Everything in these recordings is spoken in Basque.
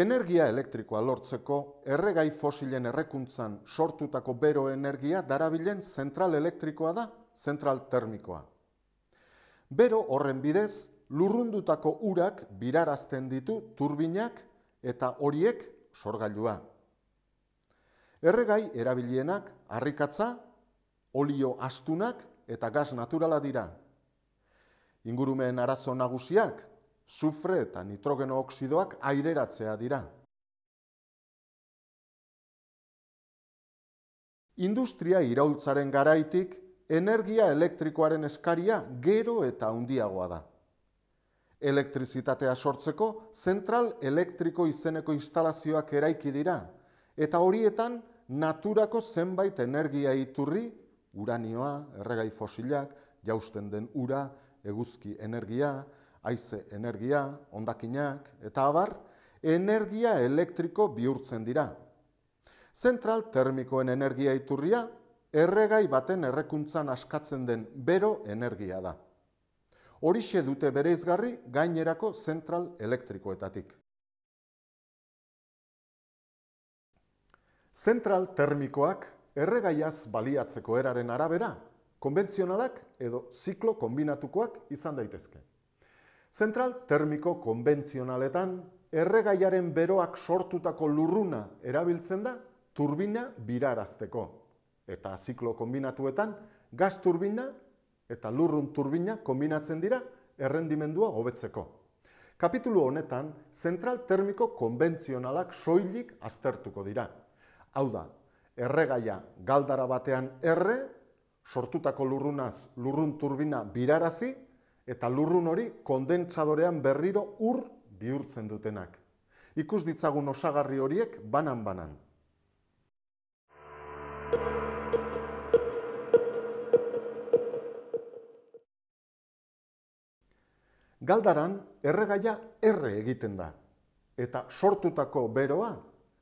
Energia elektrikoa lortzeko erregai fosilen errekuntzan sortutako bero energia darabilen zentral elektrikoa da, zentral termikoa. Bero horren bidez, lurrundutako urak birarazten ditu turbinak eta horiek sorgailua. Erregai erabilienak harrikatza, olio astunak eta gaz naturala dira. Ingurumen arazo nagusiak, sufre eta nitrogeno oksidoak aireratzea dira. Industria iraultzaren garaitik, energia elektrikoaren eskaria gero eta handiagoa da. Elektrizitatea sortzeko, zentral elektriko izeneko instalazioak eraiki dira, eta horietan naturako zenbait energia iturri, uranioa, erregai fosilak, jausten den ura, eguzki energia, haize energia, ondakinak, eta abar, energia elektriko bihurtzen dira. Zentral termikoen energia iturria, erregai baten errekuntzan askatzen den bero energia da. Horixe dute bereizgarri gainerako zentral elektrikoetatik. Zentral termikoak erregaiaz baliatzeko eraren arabera, konbentzionalak edo ziklo kombinatukoak izan daitezke. Zentral termiko konbentzionaletan, erregaiaren beroak sortutako lurruna erabiltzen da turbina birarazteko. Eta ziklo kombinatuetan, gaz turbina eta lurrun turbina kombinatzen dira errendimendua hobetzeko. Kapitulu honetan, zentral termiko konbentzionalak soilik aztertuko dira. Hau da, erregaia galdara batean erre, sortutako lurrunaz lurrun turbina birarazi eta lurrun hori kondentsadorean berriro ur bihurtzen dutenak. Ikus ditzagun osagarri horiek banan banan. Galdaran erregaia erre egiten da eta sortutako beroa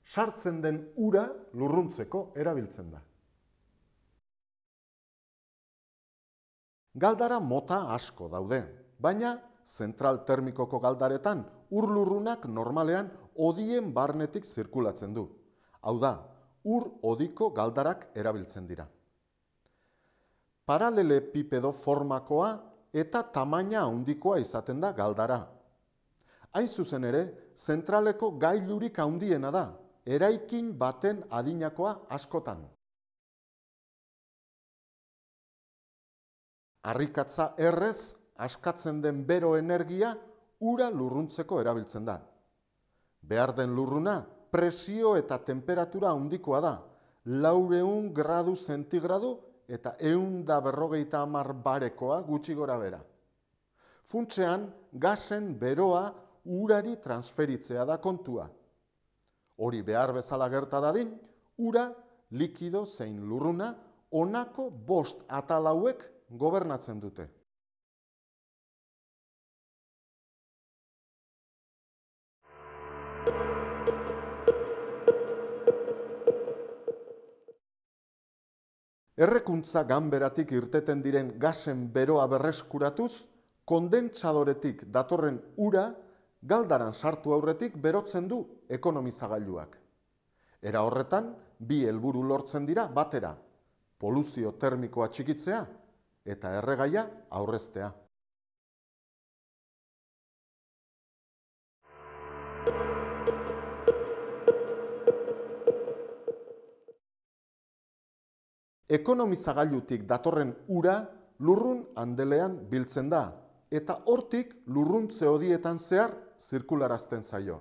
sartzen den ura lurruntzeko erabiltzen da. Galdara mota asko daude, baina zentral termikoko galdaretan urlurrunak normalean odien barnetik zirkulatzen du. Hau da, ur odiko galdarak erabiltzen dira. Paralele pipedo formakoa eta tamaina handikoa izaten da galdara. Hain zuzen ere, zentraleko gailurik handiena da, eraikin baten adinakoa askotan. Arrikatza errez, askatzen den bero energia, ura lurruntzeko erabiltzen da. Behar den lurruna, presio eta temperatura handikoa da, laureun gradu zentigradu eta eunda berrogeita amar barekoa gutxi gora bera. Funtzean, gasen beroa urari transferitzea da kontua. Hori behar bezala gerta dadin, ura, likido zein lurruna, onako bost atalauek gobernatzen dute. Errekuntza ganberatik irteten diren gasen beroa berreskuratuz kondentsadoretik datorren ura galdaran sartu aurretik berotzen du ekonomizagailuak. Era horretan bi helburu lortzen dira: batera poluzio termikoa txikitzea eta erregaia aurreztea. Ekonomizagailutik datorren ura lurrun handelean biltzen da, eta hortik lurrun zehodietan zehar zirkularazten zaio.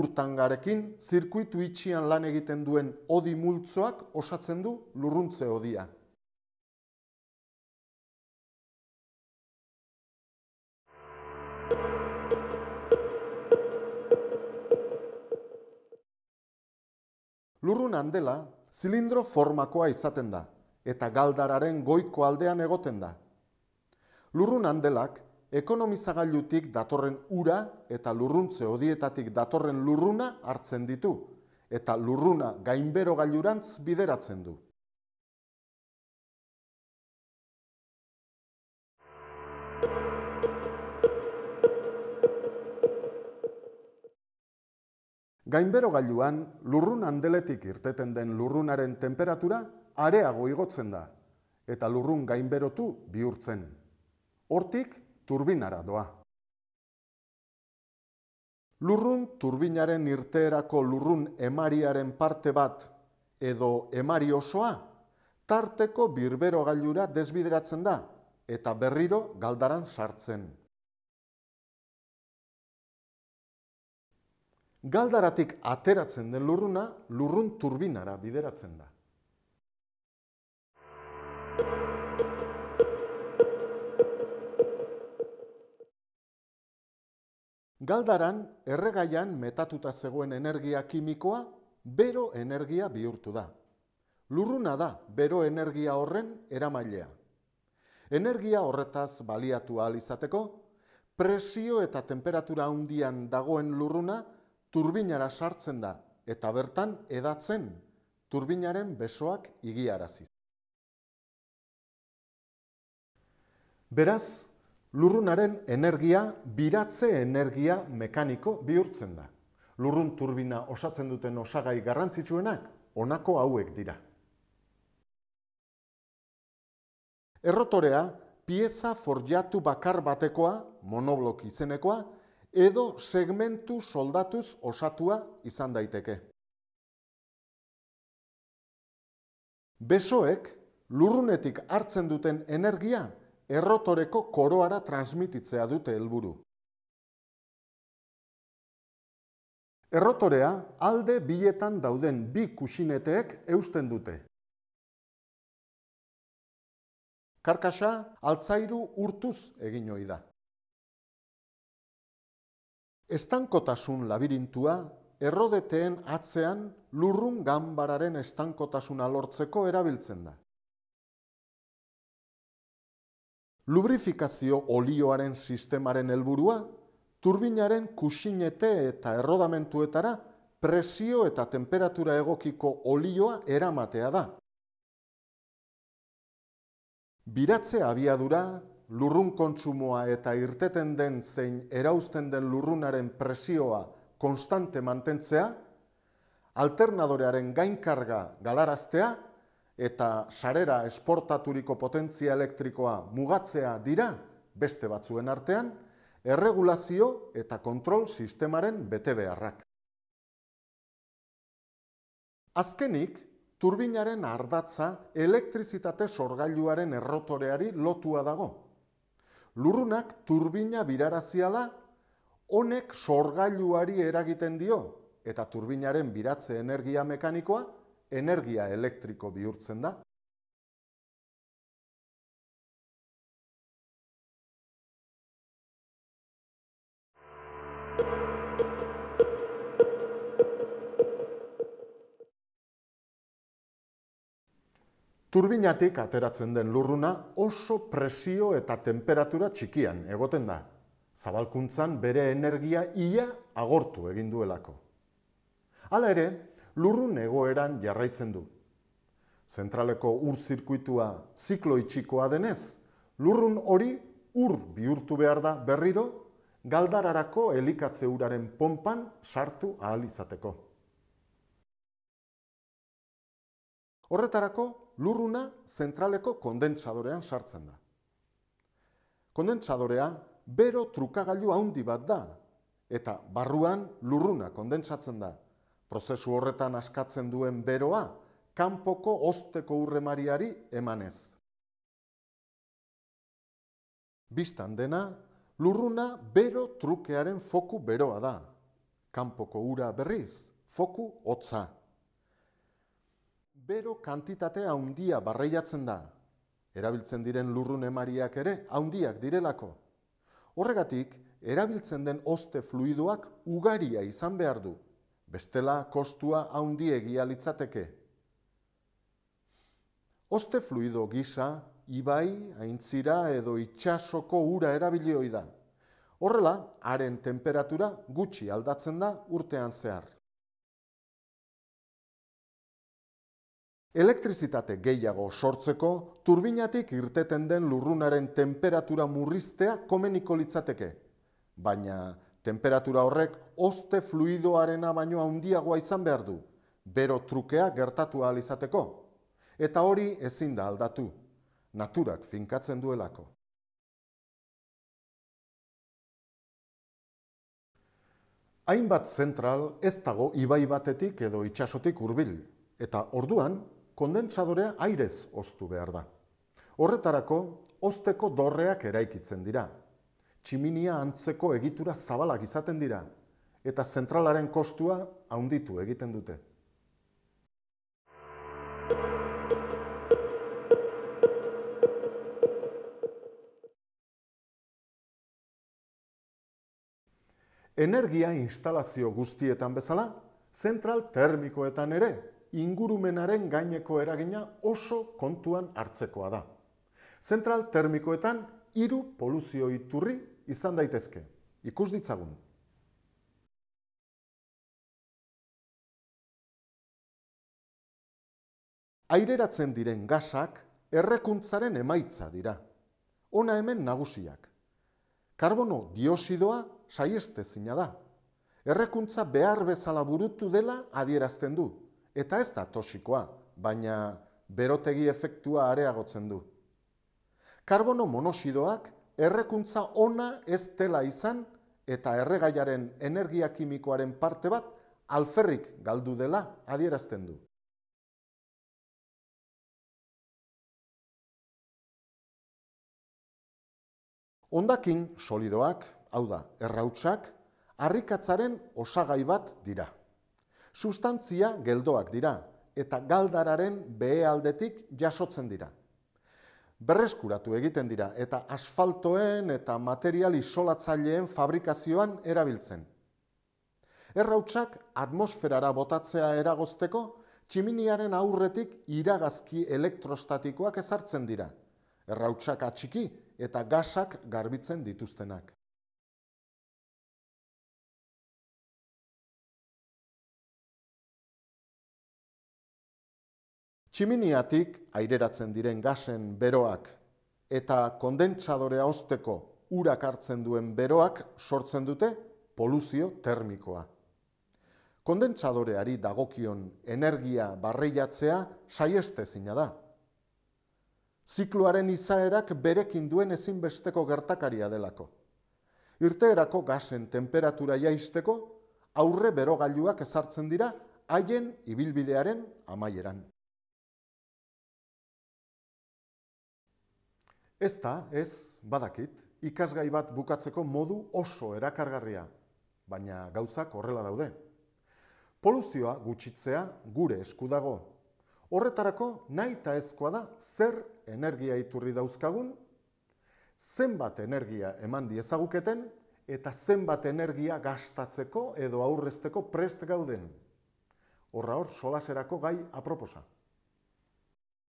Urtangarekin, zirkuitu itxian lan egiten duen odi multzoak osatzen du lurruntze odia. Lurrun handela, zilindro formakoa izaten da, eta galdararen goiko aldean egoten da. Lurrun handelak, ekonomizagailutik datorren ura eta lurruntze odietatik datorren lurruna hartzen ditu, eta lurruna gainbero gailurantz bideratzen du. Gainberogailuan lurrun handeletik irteten den lurrunaren temperatura areago igotzen da eta lurrun gainberotu bihurtzen. Hortik turbinara doa. Lurrun turbinaren irteerako lurrun emariaren parte bat edo emari osoa tarteko birberogailura desbideratzen da eta berriro galdaran sartzen. galdaratik ateratzen den lurruna lurrun turbinara bideratzen da. Galdaran, erregaian metatuta zegoen energia kimikoa, bero energia bihurtu da. Lurruna da, bero energia horren eramailea. Energia horretaz baliatu ahal izateko, presio eta temperatura handian dagoen lurruna, turbinara sartzen da eta bertan edatzen turbinaren besoak igiaraziz. Beraz, lurrunaren energia biratze energia mekaniko bihurtzen da. Lurrun turbina osatzen duten osagai garrantzitsuenak honako hauek dira. Errotorea pieza forjatu bakar batekoa, monoblok izenekoa, edo segmentu soldatuz osatua izan daiteke. Besoek lurrunetik hartzen duten energia errotoreko koroara transmititzea dute helburu. Errotorea alde biletan dauden bi kusineteek eusten dute. Karkasa altzairu urtuz egin hoi da. Estankotasun labirintua errodeteen atzean lurrun ganbararen estankotasuna lortzeko erabiltzen da. Lubrifikazio olioaren sistemaren helburua turbinaren kusinete eta errodamentuetara presio eta temperatura egokiko olioa eramatea da. Biratze abiadura lurrun kontsumoa eta irteten den zein erauzten den lurrunaren presioa konstante mantentzea, alternadorearen gainkarga galaraztea eta sarera esportaturiko potentzia elektrikoa mugatzea dira beste batzuen artean, erregulazio eta kontrol sistemaren bete beharrak. Azkenik, turbinaren ardatza elektrizitate sorgailuaren errotoreari lotua dago, Lurrunak turbina biraraziala honek sorgailuari eragiten dio eta turbinaren biratze energia mekanikoa energia elektriko bihurtzen da. turbinatik ateratzen den lurruna oso presio eta temperatura txikian egoten da. Zabalkuntzan bere energia ia agortu egin duelako. Hala ere, lurrun egoeran jarraitzen du. Zentraleko ur zirkuitua ziklo itxikoa denez, lurrun hori ur bihurtu behar da berriro, galdararako elikatze uraren pompan sartu ahal izateko. Horretarako, lurruna zentraleko kondentsadorean sartzen da. Kondentsadorea bero trukagailu handi bat da eta barruan lurruna kondentsatzen da. Prozesu horretan askatzen duen beroa kanpoko osteko urremariari emanez. Bistan dena, lurruna bero trukearen foku beroa da. Kanpoko ura berriz, foku hotza bero kantitate handia barreiatzen da. Erabiltzen diren lurrun emariak ere handiak direlako. Horregatik, erabiltzen den oste fluidoak ugaria izan behar du. Bestela, kostua haundiegia litzateke. Oste fluido gisa, ibai, aintzira edo itxasoko ura erabilioi da. Horrela, haren temperatura gutxi aldatzen da urtean zehar. Elektrizitate gehiago sortzeko, turbinatik irteten den lurrunaren temperatura murriztea komeniko litzateke. Baina, temperatura horrek oste fluidoarena baino handiagoa izan behar du, bero trukea gertatu ahal izateko. Eta hori ezin da aldatu, naturak finkatzen duelako. Hainbat zentral ez dago ibai batetik edo itsasotik hurbil. Eta orduan, kondentsadorea airez oztu behar da. Horretarako, ozteko dorreak eraikitzen dira. Tximinia antzeko egitura zabalak izaten dira, eta zentralaren kostua haunditu egiten dute. Energia instalazio guztietan bezala, zentral termikoetan ere ingurumenaren gaineko eragina oso kontuan hartzekoa da. Zentral termikoetan hiru poluzio iturri izan daitezke. Ikus ditzagun. Aireratzen diren gasak errekuntzaren emaitza dira. Ona hemen nagusiak. Karbono diosidoa saieste zina da. Errekuntza behar bezala burutu dela adierazten du, Eta ez da toxikoa, baina berotegi efektua areagotzen du. Karbono monosidoak errekuntza ona ez dela izan eta erregaiaren energia kimikoaren parte bat alferrik galdu dela adierazten du. Ondakin solidoak, hau da, errautsak, harrikatzaren osagai bat dira sustantzia geldoak dira eta galdararen behe aldetik jasotzen dira. Berreskuratu egiten dira eta asfaltoen eta material isolatzaileen fabrikazioan erabiltzen. Errautsak atmosferara botatzea eragozteko, tximiniaren aurretik iragazki elektrostatikoak ezartzen dira, errautsak atxiki eta gasak garbitzen dituztenak. Tximiniatik aireratzen diren gasen beroak eta kondentsadorea osteko urak hartzen duen beroak sortzen dute poluzio termikoa. Kondentsadoreari dagokion energia barreiatzea saieste zina da. Zikloaren izaerak berekin duen ezinbesteko gertakaria delako. Irteerako gasen temperatura jaisteko aurre berogailuak ezartzen dira haien ibilbidearen amaieran. Ez da, ez, badakit, ikasgai bat bukatzeko modu oso erakargarria, baina gauzak horrela daude. Poluzioa gutxitzea gure eskudago. Horretarako nahi eta ezkoa da zer energia iturri dauzkagun, zenbat energia eman diezaguketen, eta zenbat energia gastatzeko edo aurrezteko prest gauden. Horra hor, solaserako gai aproposa.